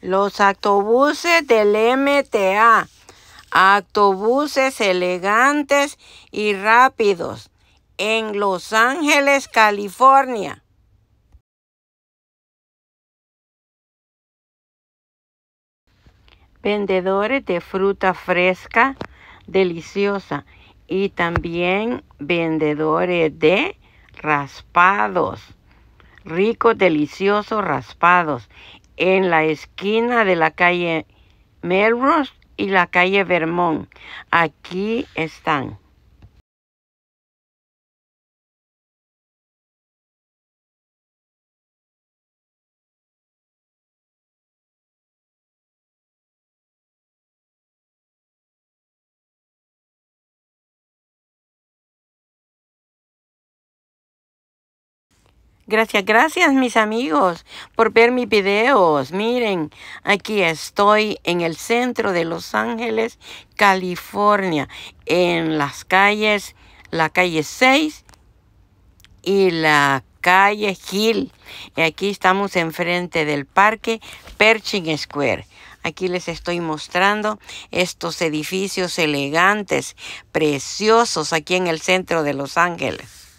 Los autobuses del MTA. Autobuses elegantes y rápidos en Los Ángeles, California. vendedores de fruta fresca, deliciosa, y también vendedores de raspados, ricos, deliciosos raspados en la esquina de la calle Melrose y la calle Vermont. Aquí están. Gracias, gracias mis amigos por ver mis videos. Miren, aquí estoy en el centro de Los Ángeles, California, en las calles, la calle 6 y la calle Hill. Y aquí estamos enfrente del parque Pershing Square. Aquí les estoy mostrando estos edificios elegantes, preciosos, aquí en el centro de Los Ángeles.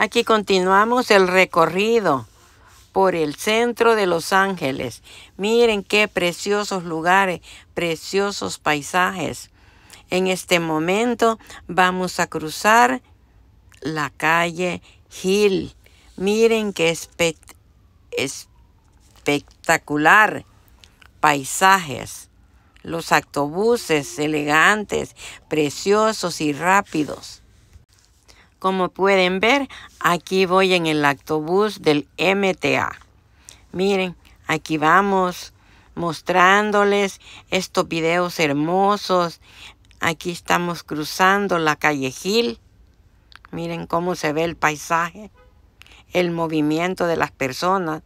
Aquí continuamos el recorrido por el centro de Los Ángeles. Miren qué preciosos lugares, preciosos paisajes. En este momento vamos a cruzar la calle Hill. Miren qué espectacular paisajes. Los autobuses elegantes, preciosos y rápidos. Como pueden ver, aquí voy en el autobús del MTA. Miren, aquí vamos mostrándoles estos videos hermosos. Aquí estamos cruzando la calle Gil. Miren cómo se ve el paisaje, el movimiento de las personas.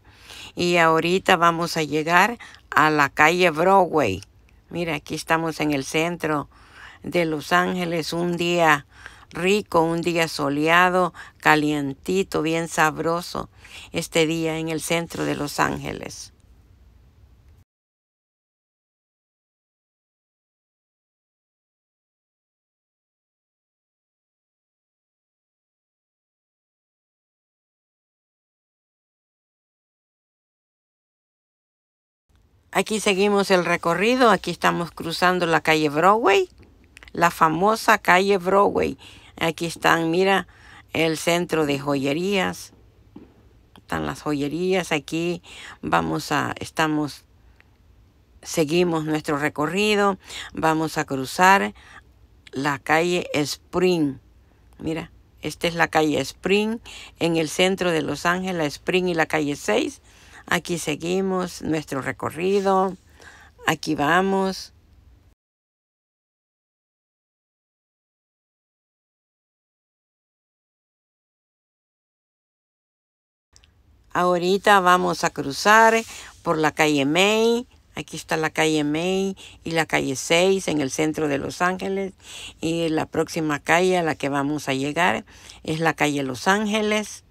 Y ahorita vamos a llegar a la calle Broadway. Mira, aquí estamos en el centro de Los Ángeles un día rico, un día soleado, calientito, bien sabroso, este día en el centro de Los Ángeles. Aquí seguimos el recorrido, aquí estamos cruzando la calle Broadway, la famosa calle Broadway, Aquí están, mira, el centro de joyerías. Están las joyerías. Aquí vamos a, estamos, seguimos nuestro recorrido. Vamos a cruzar la calle Spring. Mira, esta es la calle Spring en el centro de Los Ángeles, Spring y la calle 6. Aquí seguimos nuestro recorrido. Aquí vamos. Ahorita vamos a cruzar por la calle May. Aquí está la calle May y la calle 6 en el centro de Los Ángeles. Y la próxima calle a la que vamos a llegar es la calle Los Ángeles.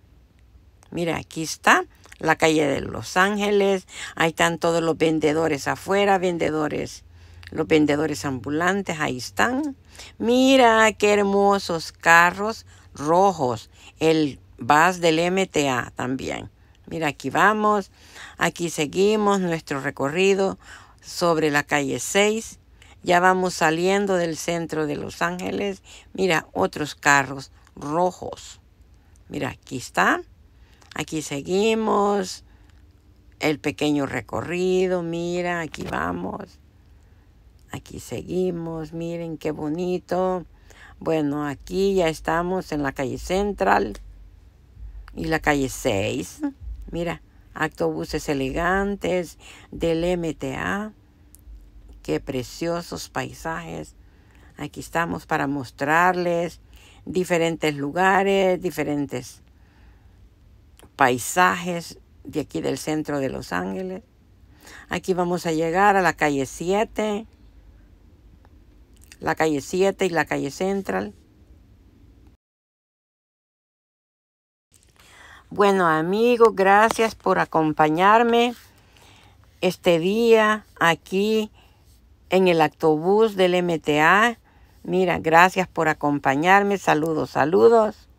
Mira, aquí está la calle de Los Ángeles. Ahí están todos los vendedores afuera, vendedores, los vendedores ambulantes, ahí están. Mira qué hermosos carros rojos. El bus del MTA también. Mira, aquí vamos, aquí seguimos nuestro recorrido sobre la calle 6. Ya vamos saliendo del centro de Los Ángeles. Mira, otros carros rojos. Mira, aquí está. Aquí seguimos. El pequeño recorrido. Mira, aquí vamos. Aquí seguimos. Miren qué bonito. Bueno, aquí ya estamos en la calle central y la calle 6. Mira, autobuses elegantes del MTA. Qué preciosos paisajes. Aquí estamos para mostrarles diferentes lugares, diferentes paisajes de aquí del centro de Los Ángeles. Aquí vamos a llegar a la calle 7, la calle 7 y la calle Central. Bueno, amigo, gracias por acompañarme este día aquí en el autobús del MTA. Mira, gracias por acompañarme. Saludos, saludos.